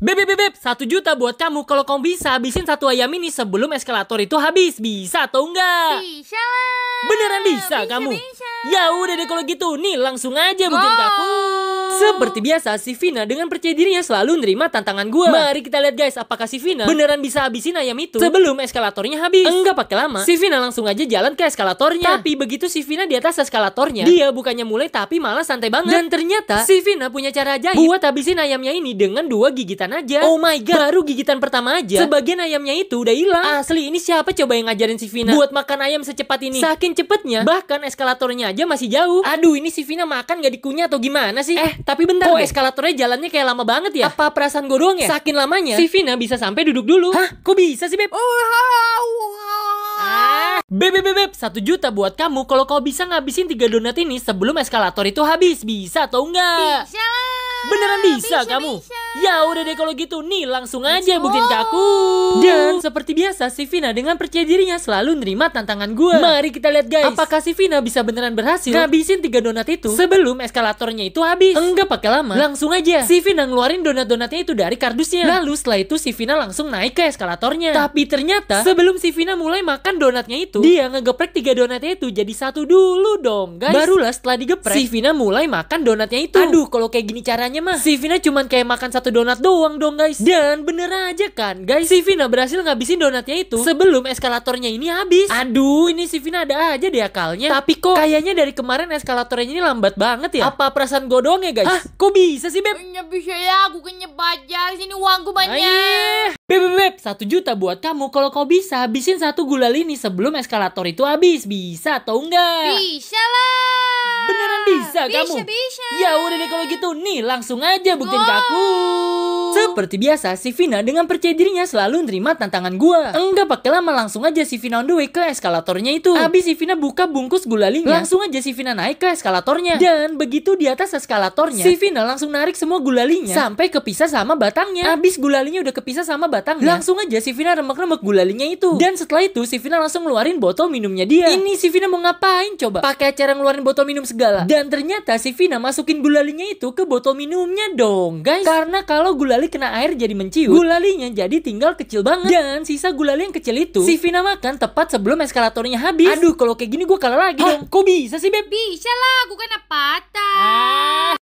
Beb, beb, beb, satu juta buat kamu kalau kamu bisa habisin satu ayam ini sebelum eskalator itu habis. Bisa atau enggak? Bisa lah. Beneran bisa, bisa kamu? Bisa. Ya udah deh kalau gitu, nih langsung aja Go. aku. Seperti biasa, si Vina dengan percaya dirinya selalu nerima tantangan gua. Mari kita lihat guys, apakah si Vina beneran bisa habisin ayam itu sebelum eskalatornya habis. Enggak pakai lama, si Vina langsung aja jalan ke eskalatornya. Tapi begitu si Vina di atas eskalatornya, dia bukannya mulai tapi malah santai banget. Dan ternyata si Vina punya cara aja buat habisin ayamnya ini dengan dua gigitan aja. Oh my god, baru gigitan pertama aja. Sebagian ayamnya itu udah hilang. Asli ini siapa coba yang ngajarin si Vina buat makan ayam secepat ini? Saking cepetnya, bahkan eskalatornya aja masih jauh. Aduh, ini si Vina makan gak dikunyah atau gimana sih? Eh, tapi bentar Kok oh, deh. eskalatornya jalannya kayak lama banget ya? Apa perasaan gue doang ya? Saking lamanya Si Vina bisa sampai duduk dulu Hah? Kok bisa sih Beb? Oh, how, ah. Beb, beb, beb, satu juta buat kamu kalau kau bisa ngabisin tiga donat ini sebelum eskalator itu habis. Bisa atau enggak? Bisa lah. Beneran bisa, bisa kamu? Bisa. Ya udah deh kalau gitu, nih langsung aja buktiin ke aku. Dan seperti biasa, si Vina dengan percaya dirinya selalu nerima tantangan gue. Mari kita lihat guys, apakah si Vina bisa beneran berhasil ngabisin tiga donat itu sebelum eskalatornya itu habis. Enggak pakai lama, langsung aja. Si Vina ngeluarin donat-donatnya itu dari kardusnya. Lalu setelah itu si Vina langsung naik ke eskalatornya. Tapi ternyata sebelum si Vina mulai makan donatnya itu, dia ngegeprek tiga donatnya itu jadi satu dulu dong guys. Barulah setelah digeprek, si Vina mulai makan donatnya itu. Aduh, kalau kayak gini caranya mah, si Vina cuman kayak makan satu satu donat doang dong guys Dan bener aja kan guys Si Vina berhasil ngabisin donatnya itu Sebelum eskalatornya ini habis Aduh ini si Vina ada aja deh akalnya Tapi kok kayaknya dari kemarin eskalatornya ini lambat banget ya Apa perasaan gue doang ya guys? Hah kok bisa sih Beb? Ya bisa ya aku kena pajak Sini uangku banyak Beb Beb Beb 1 juta buat kamu Kalau kau bisa habisin satu gulali ini sebelum eskalator itu habis Bisa atau enggak? Bisa lah Beneran bisa, bisa kamu? Bisa, bisa. Ya udah deh kalau gitu, nih langsung aja buktiin ke aku. Seperti biasa, si Vina dengan percaya dirinya selalu nerima tantangan gua. Enggak pakai lama langsung aja si Vina on the way ke eskalatornya itu. Habis si Vina buka bungkus gulalinya, langsung aja si Vina naik ke eskalatornya. Dan begitu di atas eskalatornya, si Vina langsung narik semua gulalinya sampai kepisah sama batangnya. Habis gulalinya udah kepisah sama batangnya, langsung aja si Vina remek-remek gulalinya itu. Dan setelah itu si Vina langsung ngeluarin botol minumnya dia. Ini si Vina mau ngapain coba? Pakai acara ngeluarin botol minum segala. Dan ternyata si Vina masukin gulalinya itu ke botol minumnya dong, guys. Karena kalau gula gulali kena air jadi menciut, gulalinya jadi tinggal kecil banget. Dan sisa gulali yang kecil itu, si Vina makan tepat sebelum eskalatornya habis. Aduh, kalau kayak gini gue kalah lagi Hah? dong. Kok bisa sih, Beb? Bisa lah, gue kena patah. Ah.